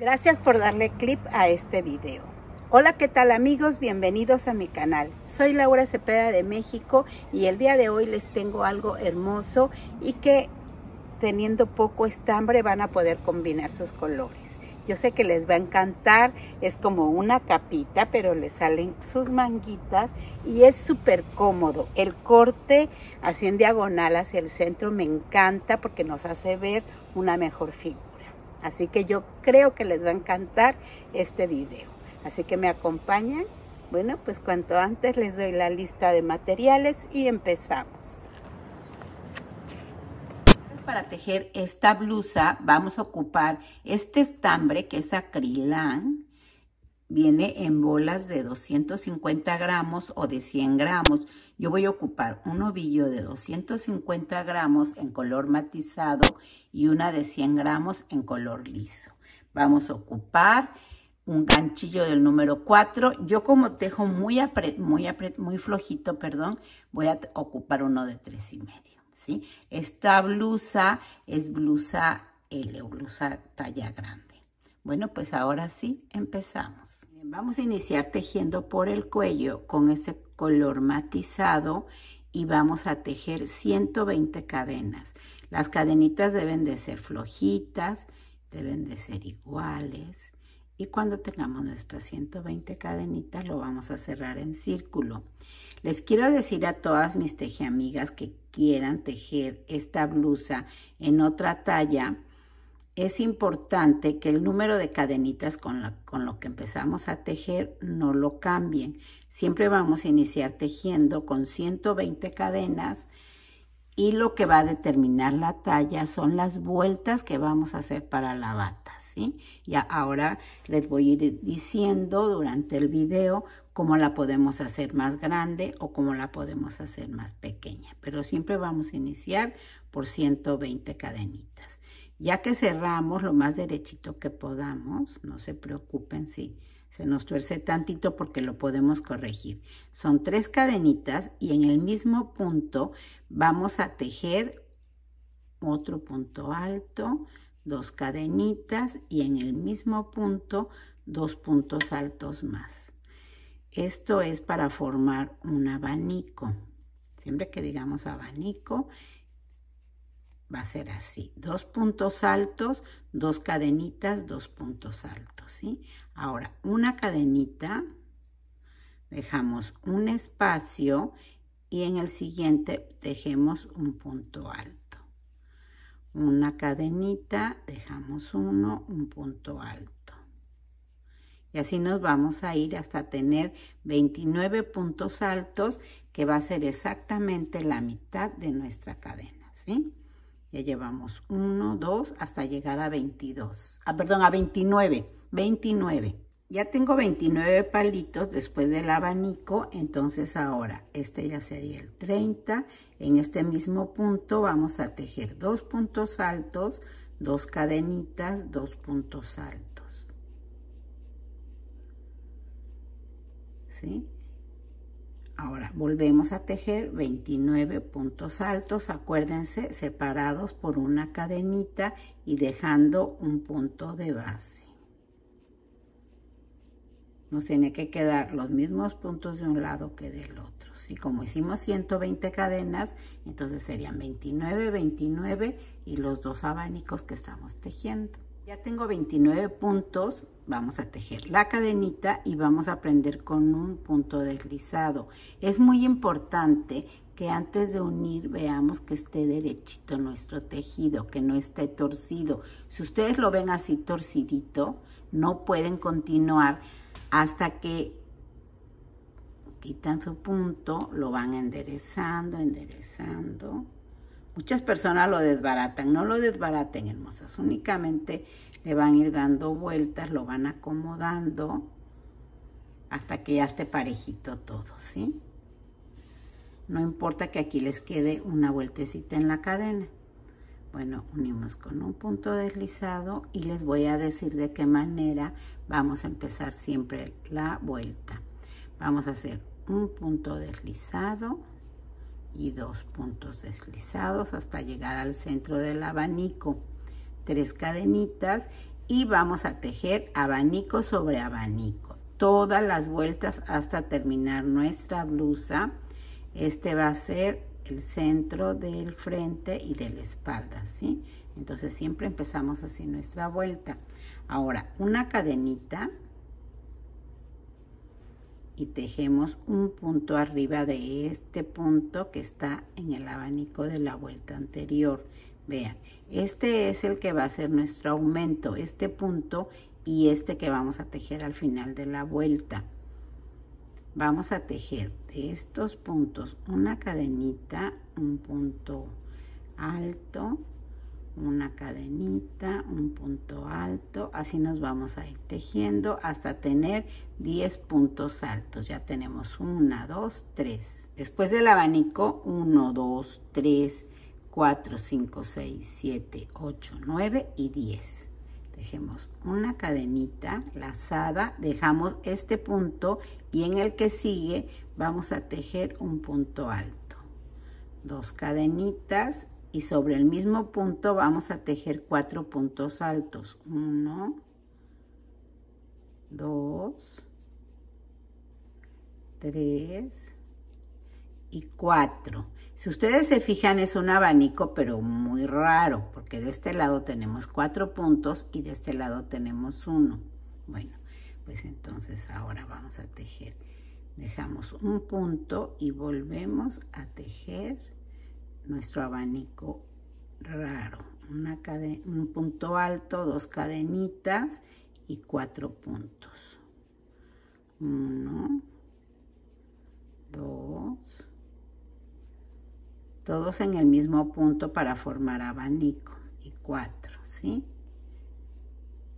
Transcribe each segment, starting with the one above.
Gracias por darle clip a este video. Hola, ¿qué tal amigos? Bienvenidos a mi canal. Soy Laura Cepeda de México y el día de hoy les tengo algo hermoso y que teniendo poco estambre van a poder combinar sus colores. Yo sé que les va a encantar, es como una capita, pero le salen sus manguitas y es súper cómodo. El corte así en diagonal hacia el centro me encanta porque nos hace ver una mejor figura. Así que yo creo que les va a encantar este video. Así que me acompañan. Bueno, pues cuanto antes les doy la lista de materiales y empezamos. Para tejer esta blusa vamos a ocupar este estambre que es acrilán viene en bolas de 250 gramos o de 100 gramos. Yo voy a ocupar un ovillo de 250 gramos en color matizado y una de 100 gramos en color liso. Vamos a ocupar un ganchillo del número 4. Yo como tejo muy, muy, muy flojito, perdón, voy a ocupar uno de tres y medio. ¿sí? Esta blusa es blusa L, blusa talla grande. Bueno, pues ahora sí empezamos. Vamos a iniciar tejiendo por el cuello con ese color matizado y vamos a tejer 120 cadenas. Las cadenitas deben de ser flojitas, deben de ser iguales. Y cuando tengamos nuestras 120 cadenitas lo vamos a cerrar en círculo. Les quiero decir a todas mis tejeamigas que quieran tejer esta blusa en otra talla, es importante que el número de cadenitas con, lo que empezamos a tejer no lo cambien. Siempre vamos a iniciar tejiendo con 120 cadenas y lo que va a determinar la talla son las vueltas que vamos a hacer para la bata, ¿sí? Ya ahora les voy a ir diciendo durante el video cómo la podemos hacer más grande o cómo la podemos hacer más pequeña. Pero siempre vamos a iniciar por 120 cadenitas. Ya que cerramos lo más derechito que podamos, no se preocupen si se nos tuerce tantito porque lo podemos corregir. Son tres cadenitas y en el mismo punto vamos a tejer otro punto alto, dos cadenitas y en el mismo punto dos puntos altos más. Esto es para formar un abanico. Siempre que digamos abanico va a ser así. Dos puntos altos, dos cadenitas, dos puntos altos, ¿sí? Ahora, una cadenita, dejamos un espacio y en el siguiente tejemos un punto alto. Una cadenita, dejamos uno, un punto alto. Y así nos vamos a ir hasta tener 29 puntos altos, que va a ser exactamente la mitad de nuestra cadena, ¿sí? Ya llevamos 1, 2, hasta llegar a 22. Ah, perdón, a 29. 29. Ya tengo 29 palitos después del abanico, entonces ahora este ya sería el 30. En este mismo punto vamos a tejer dos puntos altos, dos cadenitas, dos puntos altos. ¿Sí? Ahora volvemos a tejer 29 puntos altos, acuérdense, separados por una cadenita y dejando un punto de base. Nos tiene que quedar los mismos puntos de un lado que del otro. Y como hicimos 120 cadenas, entonces serían 29, 29 y los dos abanicos que estamos tejiendo. Ya tengo 29 puntos, vamos a tejer la cadenita y vamos a aprender con un punto deslizado. Es muy importante que antes de unir veamos que esté derechito nuestro tejido, que no esté torcido. Si ustedes lo ven así torcidito, no pueden continuar hasta que quitan su punto, lo van enderezando, enderezando. Muchas personas lo desbaratan, no lo desbaraten, hermosas, únicamente le van a ir dando vueltas, lo van acomodando hasta que ya esté parejito todo, ¿sí? No importa que aquí les quede una vueltecita en la cadena. Bueno, unimos con un punto deslizado y les voy a decir de qué manera vamos a empezar siempre la vuelta. Vamos a hacer un punto deslizado y dos puntos deslizados hasta llegar al centro del abanico tres cadenitas y vamos a tejer abanico sobre abanico todas las vueltas hasta terminar nuestra blusa este va a ser el centro del frente y de la espalda ¿sí? entonces siempre empezamos así nuestra vuelta ahora una cadenita y tejemos un punto arriba de este punto que está en el abanico de la vuelta anterior Vean, este es el que va a ser nuestro aumento, este punto y este que vamos a tejer al final de la vuelta. Vamos a tejer de estos puntos una cadenita, un punto alto, una cadenita, un punto alto, así nos vamos a ir tejiendo hasta tener 10 puntos altos. Ya tenemos 1, 2, 3. Después del abanico, 1, 2, 3, 4, 5, 6, 7, 8, 9 y 10. Dejemos una cadenita lazada, dejamos este punto y en el que sigue vamos a tejer un punto alto. Dos cadenitas y sobre el mismo punto vamos a tejer cuatro puntos altos. 1, 2, 3, y 4. Si ustedes se fijan, es un abanico, pero muy raro, porque de este lado tenemos cuatro puntos y de este lado tenemos uno. Bueno, pues entonces ahora vamos a tejer. Dejamos un punto y volvemos a tejer nuestro abanico raro. Una cadena, un punto alto, dos cadenitas y cuatro puntos. Uno, dos, todos en el mismo punto para formar abanico y cuatro, ¿sí?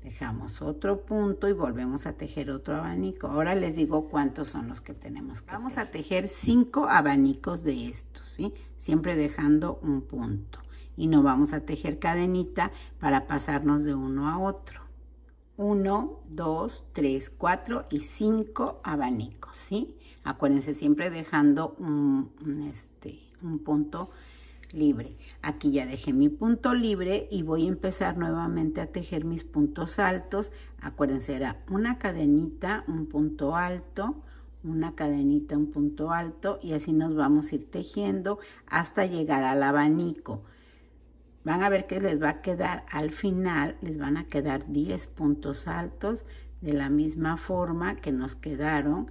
Dejamos otro punto y volvemos a tejer otro abanico. Ahora les digo cuántos son los que tenemos Vamos a tejer cinco abanicos de estos, ¿sí? Siempre dejando un punto. Y no vamos a tejer cadenita para pasarnos de uno a otro. Uno, dos, tres, cuatro y cinco abanicos, ¿sí? Acuérdense siempre dejando un, un este, un punto libre. Aquí ya dejé mi punto libre y voy a empezar nuevamente a tejer mis puntos altos. Acuérdense, era una cadenita, un punto alto, una cadenita, un punto alto y así nos vamos a ir tejiendo hasta llegar al abanico. Van a ver que les va a quedar al final, les van a quedar 10 puntos altos de la misma forma que nos quedaron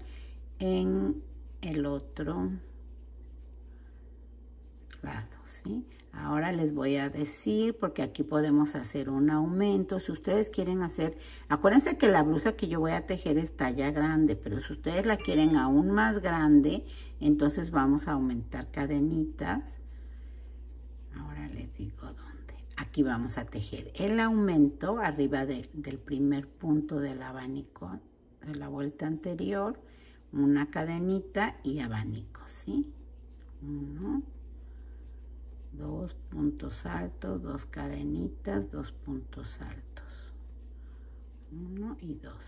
en el otro lado ¿sí? Ahora les voy a decir, porque aquí podemos hacer un aumento. Si ustedes quieren hacer, acuérdense que la blusa que yo voy a tejer está ya grande, pero si ustedes la quieren aún más grande, entonces vamos a aumentar cadenitas. Ahora les digo dónde. Aquí vamos a tejer el aumento arriba del primer punto del abanico de la vuelta anterior, una cadenita y abanico, ¿sí? Uno, dos puntos altos, dos cadenitas, dos puntos altos, uno y dos.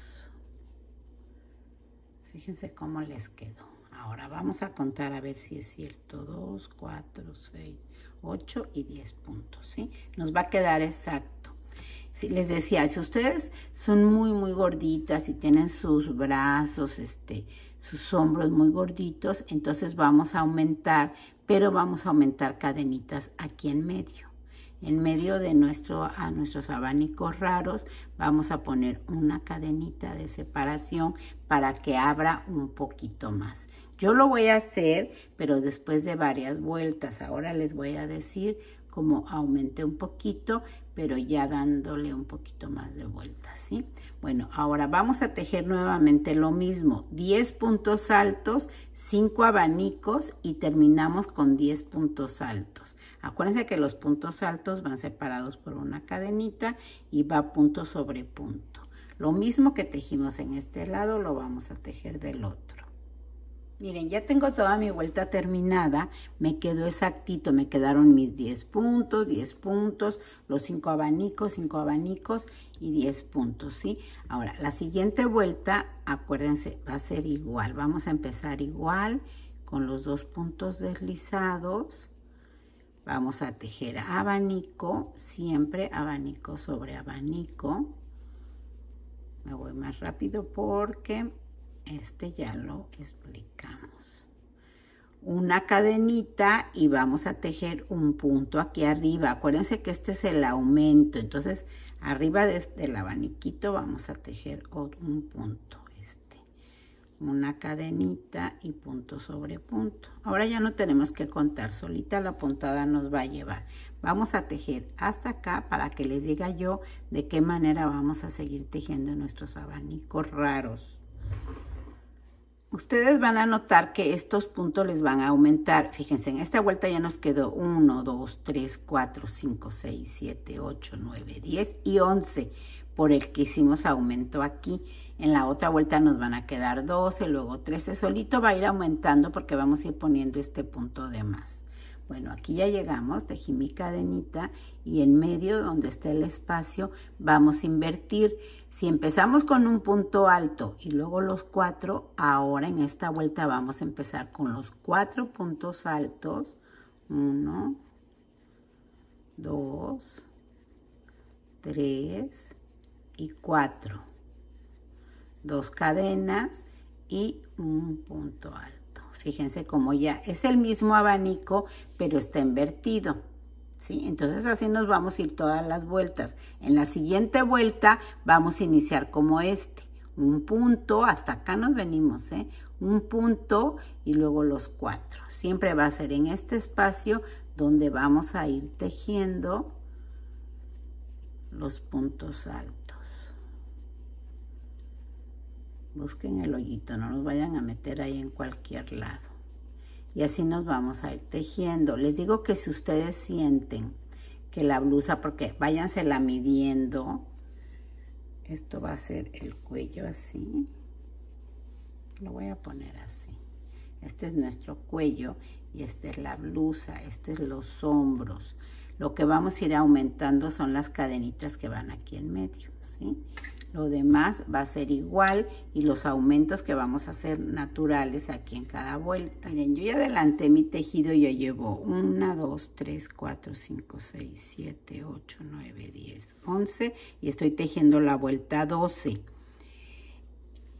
Fíjense cómo les quedó. Ahora vamos a contar a ver si es cierto. Dos, cuatro, seis, ocho y diez puntos, ¿sí? Nos va a quedar exacto. Si les decía, si ustedes son muy, muy gorditas y tienen sus brazos, este, sus hombros muy gorditos, entonces vamos a aumentar pero vamos a aumentar cadenitas aquí en medio. En medio de nuestro, a nuestros abanicos raros vamos a poner una cadenita de separación para que abra un poquito más. Yo lo voy a hacer, pero después de varias vueltas. Ahora les voy a decir cómo aumenté un poquito pero ya dándole un poquito más de vuelta, ¿sí? Bueno, ahora vamos a tejer nuevamente lo mismo, 10 puntos altos, 5 abanicos y terminamos con 10 puntos altos. Acuérdense que los puntos altos van separados por una cadenita y va punto sobre punto. Lo mismo que tejimos en este lado lo vamos a tejer del otro. Miren, ya tengo toda mi vuelta terminada, me quedó exactito, me quedaron mis 10 puntos, 10 puntos, los 5 abanicos, 5 abanicos y 10 puntos, ¿sí? Ahora, la siguiente vuelta, acuérdense, va a ser igual, vamos a empezar igual con los dos puntos deslizados, vamos a tejer abanico, siempre abanico sobre abanico, me voy más rápido porque este ya lo explicamos. Una cadenita y vamos a tejer un punto aquí arriba. Acuérdense que este es el aumento. Entonces, arriba de, del abaniquito vamos a tejer un punto. Este. Una cadenita y punto sobre punto. Ahora ya no tenemos que contar. Solita la puntada nos va a llevar. Vamos a tejer hasta acá para que les diga yo de qué manera vamos a seguir tejiendo nuestros abanicos raros. Ustedes van a notar que estos puntos les van a aumentar. Fíjense, en esta vuelta ya nos quedó 1, 2, 3, 4, 5, 6, 7, 8, 9, 10 y 11 por el que hicimos aumento aquí. En la otra vuelta nos van a quedar 12, luego 13. Solito va a ir aumentando porque vamos a ir poniendo este punto de más. Bueno, aquí ya llegamos, tejí mi cadenita y en medio donde está el espacio vamos a invertir. Si empezamos con un punto alto y luego los cuatro, ahora en esta vuelta vamos a empezar con los cuatro puntos altos. Uno, dos, tres y cuatro. Dos cadenas y un punto alto. Fíjense cómo ya es el mismo abanico, pero está invertido. ¿Sí? Entonces así nos vamos a ir todas las vueltas. En la siguiente vuelta vamos a iniciar como este. Un punto, hasta acá nos venimos, ¿eh? Un punto y luego los cuatro. Siempre va a ser en este espacio donde vamos a ir tejiendo los puntos altos. Busquen el hoyito, no los vayan a meter ahí en cualquier lado. Y así nos vamos a ir tejiendo. Les digo que si ustedes sienten que la blusa, porque la midiendo, esto va a ser el cuello así. Lo voy a poner así. Este es nuestro cuello y esta es la blusa, este es los hombros. Lo que vamos a ir aumentando son las cadenitas que van aquí en medio, ¿sí? Lo demás va a ser igual y los aumentos que vamos a hacer naturales aquí en cada vuelta. Miren, yo ya adelanté mi tejido, yo llevo 1, 2, 3, 4, 5, 6, 7, 8, 9, 10, 11 y estoy tejiendo la vuelta 12.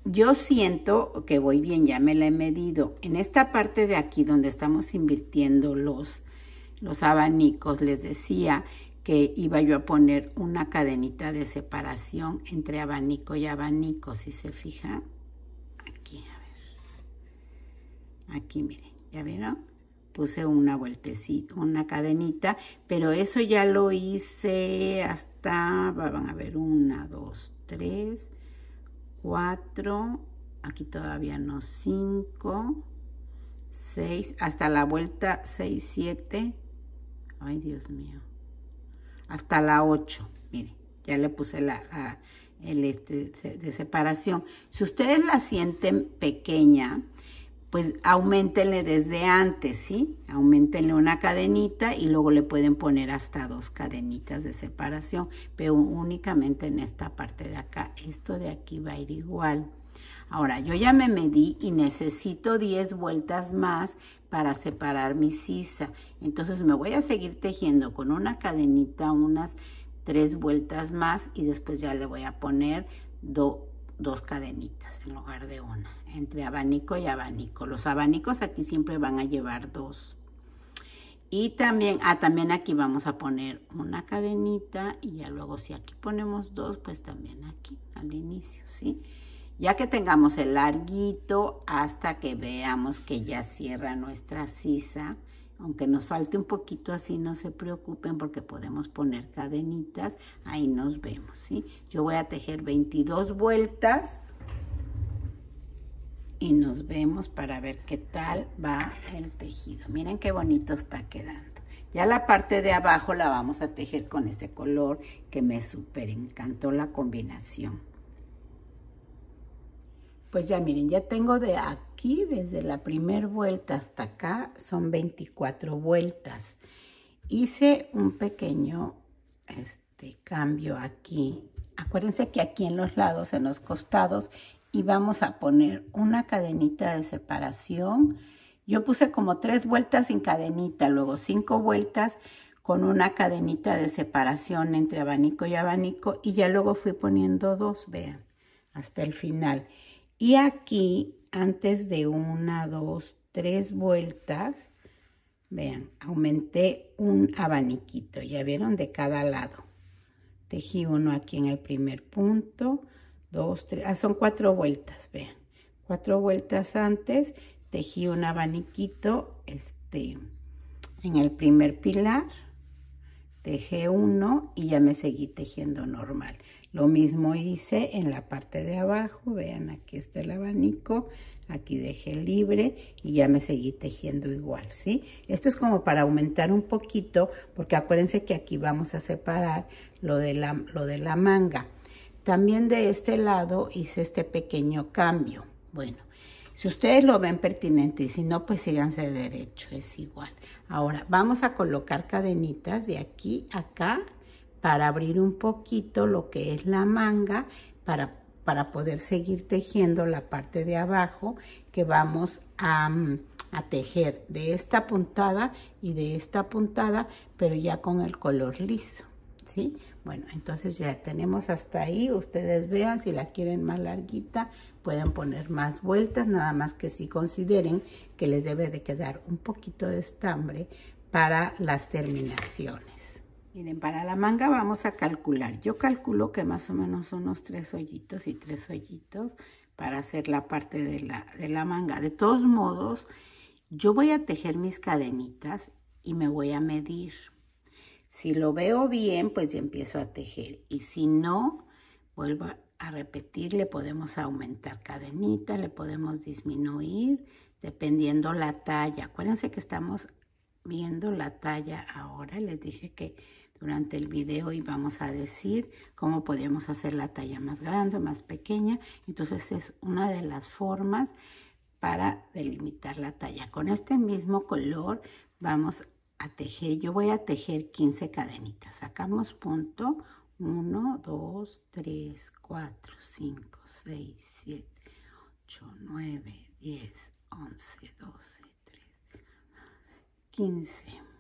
Yo siento que voy bien, ya me la he medido. En esta parte de aquí donde estamos invirtiendo los, los abanicos, les decía que iba yo a poner una cadenita de separación entre abanico y abanico, si se fija. Aquí, a ver. Aquí, miren, ¿ya vieron? Puse una vueltecita, una cadenita, pero eso ya lo hice hasta, van a ver, una, dos, tres, cuatro, aquí todavía no, cinco, seis, hasta la vuelta seis, siete. Ay, Dios mío hasta la 8. Mire, ya le puse la, el este de separación. Si ustedes la sienten pequeña, pues aumentenle desde antes, ¿sí? Aumentenle una cadenita y luego le pueden poner hasta dos cadenitas de separación, pero únicamente en esta parte de acá. Esto de aquí va a ir igual. Ahora, yo ya me medí y necesito 10 vueltas más para separar mi sisa. Entonces me voy a seguir tejiendo con una cadenita unas 3 vueltas más y después ya le voy a poner dos cadenitas en lugar de una, entre abanico y abanico. Los abanicos aquí siempre van a llevar dos. Y también, ah, también aquí vamos a poner una cadenita y ya luego si aquí ponemos dos, pues también aquí al inicio, ¿sí? sí ya que tengamos el larguito hasta que veamos que ya cierra nuestra sisa. Aunque nos falte un poquito así, no se preocupen porque podemos poner cadenitas. Ahí nos vemos, ¿sí? Yo voy a tejer 22 vueltas y nos vemos para ver qué tal va el tejido. Miren qué bonito está quedando. Ya la parte de abajo la vamos a tejer con este color que me súper encantó la combinación. Pues ya miren, ya tengo de aquí, desde la primera vuelta hasta acá, son 24 vueltas. Hice un pequeño este, cambio aquí. Acuérdense que aquí en los lados, en los costados, y vamos a poner una cadenita de separación. Yo puse como tres vueltas sin cadenita, luego cinco vueltas con una cadenita de separación entre abanico y abanico y ya luego fui poniendo dos, vean, hasta el final. Y aquí, antes de una, dos, tres vueltas, vean, aumenté un abaniquito, ya vieron, de cada lado. Tejí uno aquí en el primer punto, dos, tres, ah, son cuatro vueltas, vean. Cuatro vueltas antes, tejí un abaniquito, este, en el primer pilar, tejé uno y ya me seguí tejiendo normal. Lo mismo hice en la parte de abajo, vean aquí está el abanico, aquí dejé libre y ya me seguí tejiendo igual, ¿sí? Esto es como para aumentar un poquito, porque acuérdense que aquí vamos a separar lo de la, lo de la manga. También de este lado hice este pequeño cambio. Bueno, si ustedes lo ven pertinente y si no, pues síganse derecho, es igual. Ahora, vamos a colocar cadenitas de aquí acá para abrir un poquito lo que es la manga para, para poder seguir tejiendo la parte de abajo que vamos a, a tejer de esta puntada y de esta puntada pero ya con el color liso ¿sí? Bueno, entonces ya tenemos hasta ahí. Ustedes vean, si la quieren más larguita, pueden poner más vueltas. Nada más que si consideren que les debe de quedar un poquito de estambre para las terminaciones. Miren, para la manga vamos a calcular. Yo calculo que más o menos unos tres hoyitos y tres hoyitos para hacer la parte de la, de la manga. De todos modos, yo voy a tejer mis cadenitas y me voy a medir. Si lo veo bien, pues ya empiezo a tejer. Y si no, vuelvo a repetir, le podemos aumentar cadenita, le podemos disminuir, dependiendo la talla. Acuérdense que estamos viendo la talla ahora. Les dije que durante el video y vamos a decir cómo podemos hacer la talla más grande, más pequeña. Entonces es una de las formas para delimitar la talla. Con este mismo color vamos a tejer, yo voy a tejer 15 cadenitas. Sacamos punto 1, 2, 3, 4, 5, 6, 7, 8, 9, 10, 11, 12, 13, 15.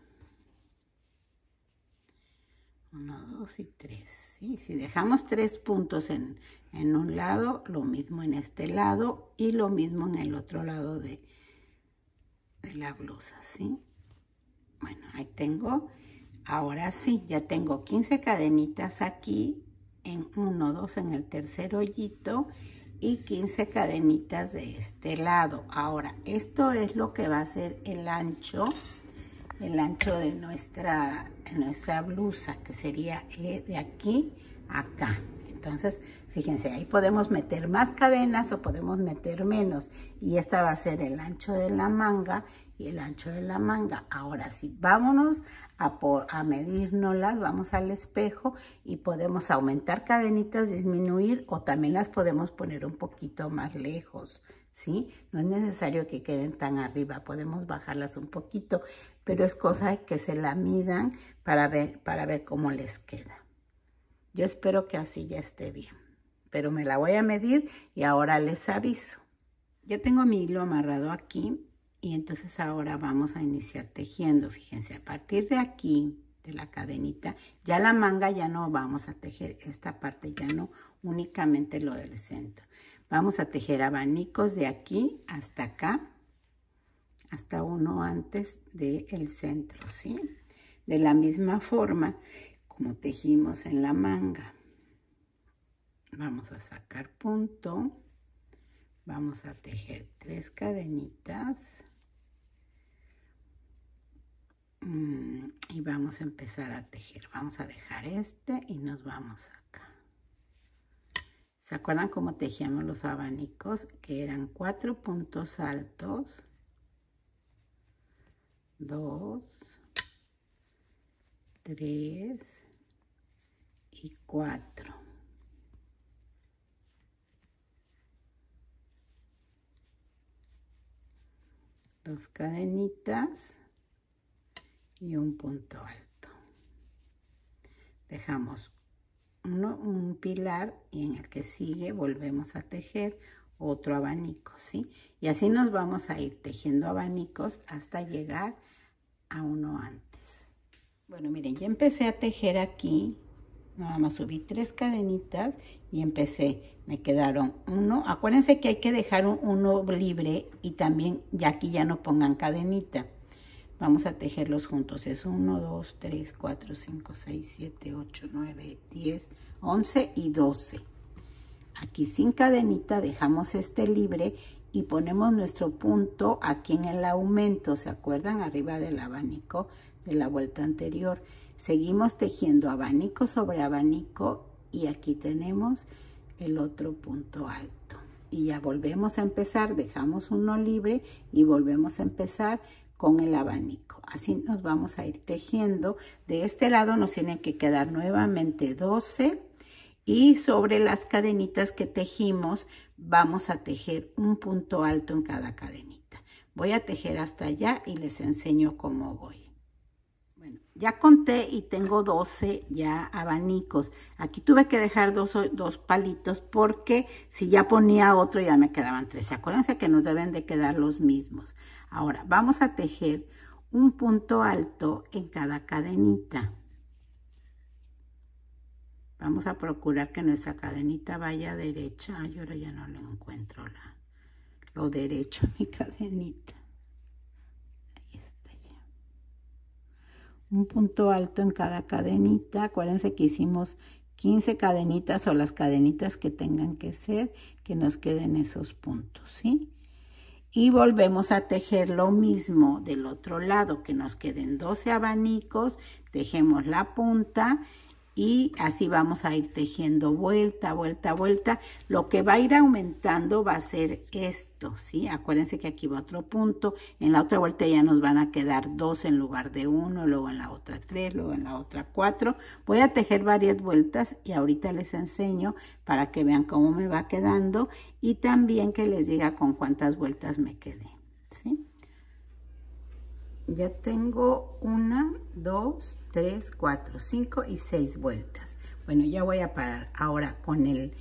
Uno, dos y 3 y Si dejamos tres puntos en, un lado, lo mismo en este lado y lo mismo en el otro lado de, la blusa, ¿sí? Bueno, ahí tengo. Ahora sí, ya tengo 15 cadenitas aquí en 1, 2 en el tercer hoyito y 15 cadenitas de este lado. Ahora, esto es lo que va a ser el ancho, el ancho de nuestra nuestra blusa, que sería eh, de aquí acá. Entonces, fíjense, ahí podemos meter más cadenas o podemos meter menos. Y esta va a ser el ancho de la manga y el ancho de la manga. Ahora sí, vámonos a, por, a las vamos al espejo y podemos aumentar cadenitas, disminuir o también las podemos poner un poquito más lejos. si No es necesario que queden tan arriba, podemos bajarlas un poquito pero es cosa que se la midan para ver, para ver cómo les queda. Yo espero que así ya esté bien, pero me la voy a medir y ahora les aviso. Ya tengo mi hilo amarrado aquí y entonces ahora vamos a iniciar tejiendo. Fíjense, a partir de aquí, de la cadenita, ya la manga ya no vamos a tejer esta parte, ya no, únicamente lo del centro. Vamos a tejer abanicos de aquí hasta acá hasta uno antes del centro, ¿sí? De la misma forma como tejimos en la manga. Vamos a sacar punto. Vamos a tejer tres cadenitas. Mm, y vamos a empezar a tejer. Vamos a dejar este y nos vamos acá. ¿Se acuerdan cómo tejíamos los abanicos? Que eran cuatro puntos altos 2, 3 y 4. Dos cadenitas y un punto alto. Dejamos un pilar y en el que sigue volvemos a tejer otro abanico, ¿sí? Y así nos vamos a ir tejiendo abanicos hasta llegar a uno antes. Bueno, miren, ya empecé a tejer aquí. Nada más subí tres cadenitas y empecé. Me quedaron uno. Acuérdense que hay que dejar uno libre y también ya aquí ya no pongan cadenita. Vamos a tejerlos juntos. Es uno, 2, tres, cuatro, 5, seis, siete, 8, 9, 10, 11 y doce. Aquí sin cadenita dejamos este libre y ponemos nuestro punto aquí en el aumento, ¿se acuerdan? Arriba del abanico de la vuelta anterior. Seguimos tejiendo abanico sobre abanico y aquí tenemos el otro punto alto. Y ya volvemos a empezar, dejamos uno libre y volvemos a empezar con el abanico. Así nos vamos a ir tejiendo. De este lado nos tienen que quedar nuevamente 12 y sobre las cadenitas que tejimos vamos a tejer un punto alto en cada cadenita. Voy a tejer hasta allá y les enseño cómo voy. Bueno, ya conté y tengo 12 ya abanicos. Aquí tuve que dejar dos, dos palitos porque si ya ponía otro ya me quedaban 13. Acuérdense que nos deben de quedar los mismos. Ahora, vamos a tejer un punto alto en cada cadenita. Vamos a procurar que nuestra cadenita vaya derecha. Ay, ahora ya no lo encuentro la, lo derecho a mi cadenita. Ahí está ya. Un punto alto en cada cadenita. Acuérdense que hicimos 15 cadenitas o las cadenitas que tengan que ser, que nos queden esos puntos, ¿sí? Y volvemos a tejer lo mismo del otro lado, que nos queden 12 abanicos, tejemos la punta y así vamos a ir tejiendo vuelta, vuelta, vuelta. Lo que va a ir aumentando va a ser esto, ¿sí? Acuérdense que aquí va otro punto. En la otra vuelta ya nos van a quedar dos en lugar de uno, luego en la otra tres, luego en la otra cuatro. Voy a tejer varias vueltas y ahorita les enseño para que vean cómo me va quedando y también que les diga con cuántas vueltas me quedé ya tengo una, dos, tres, cuatro, cinco y seis vueltas. Bueno, ya voy a parar ahora con el...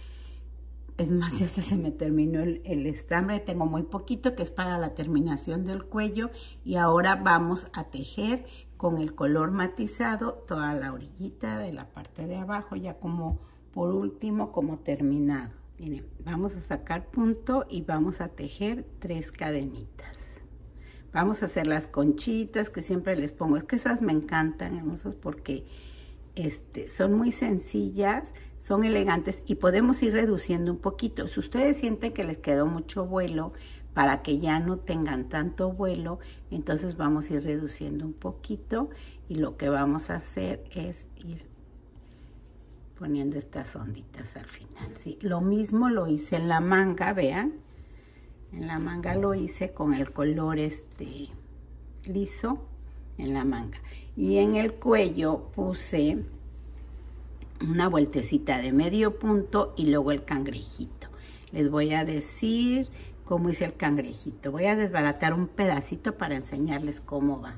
Es más, ya se me terminó el, estambre. Tengo muy poquito que es para la terminación del cuello. Y ahora vamos a tejer con el color matizado toda la orillita de la parte de abajo. Ya como por último, como terminado. Miren, vamos a sacar punto y vamos a tejer tres cadenitas. Vamos a hacer las conchitas que siempre les pongo. Es que esas me encantan, hermosas, porque este, son muy sencillas, son elegantes y podemos ir reduciendo un poquito. Si ustedes sienten que les quedó mucho vuelo, para que ya no tengan tanto vuelo, entonces vamos a ir reduciendo un poquito y lo que vamos a hacer es ir poniendo estas onditas al final. Lo mismo lo hice en la manga, vean. En la manga lo hice con el color este liso en la manga. Y en el cuello puse una vueltecita de medio punto y luego el cangrejito. Les voy a decir cómo hice el cangrejito. Voy a desbaratar un pedacito para enseñarles cómo va.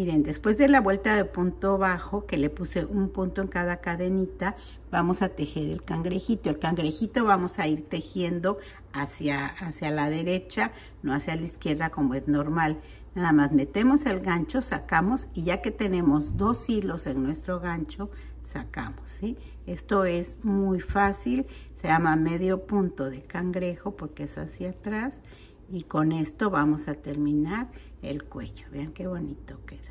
Miren, después de la vuelta de punto bajo, que le puse un punto en cada cadenita, vamos a tejer el cangrejito. El cangrejito vamos a ir tejiendo hacia, hacia la derecha, no hacia la izquierda como es normal. Nada más metemos el gancho, sacamos y ya que tenemos dos hilos en nuestro gancho, sacamos, ¿sí? Esto es muy fácil, se llama medio punto de cangrejo porque es hacia atrás y con esto vamos a terminar el cuello. Vean qué bonito queda.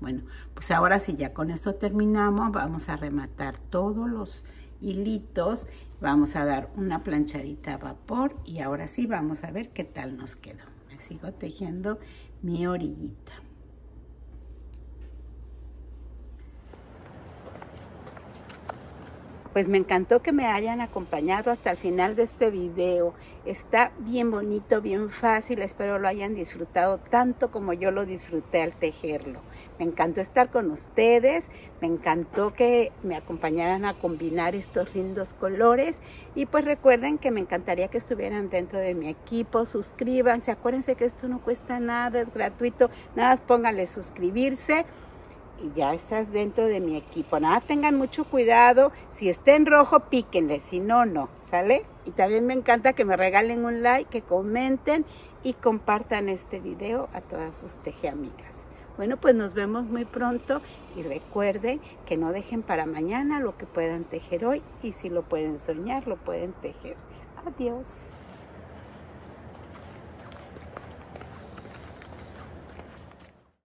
Bueno, pues ahora sí, ya con esto terminamos. Vamos a rematar todos los hilitos. Vamos a dar una planchadita a vapor y ahora sí vamos a ver qué tal nos quedó. Me sigo tejiendo mi orillita. pues me encantó que me hayan acompañado hasta el final de este video. Está bien bonito, bien fácil, espero lo hayan disfrutado tanto como yo lo disfruté al tejerlo. Me encantó estar con ustedes, me encantó que me acompañaran a combinar estos lindos colores y pues recuerden que me encantaría que estuvieran dentro de mi equipo, suscríbanse, acuérdense que esto no cuesta nada, es gratuito, nada más pónganle suscribirse y ya estás dentro de mi equipo. Nada, tengan mucho cuidado. Si está en rojo, píquenle. Si no, no. ¿Sale? Y también me encanta que me regalen un like, que comenten y compartan este video a todas sus tejeamigas. Bueno, pues nos vemos muy pronto y recuerden que no dejen para mañana lo que puedan tejer hoy y si lo pueden soñar, lo pueden tejer. Adiós.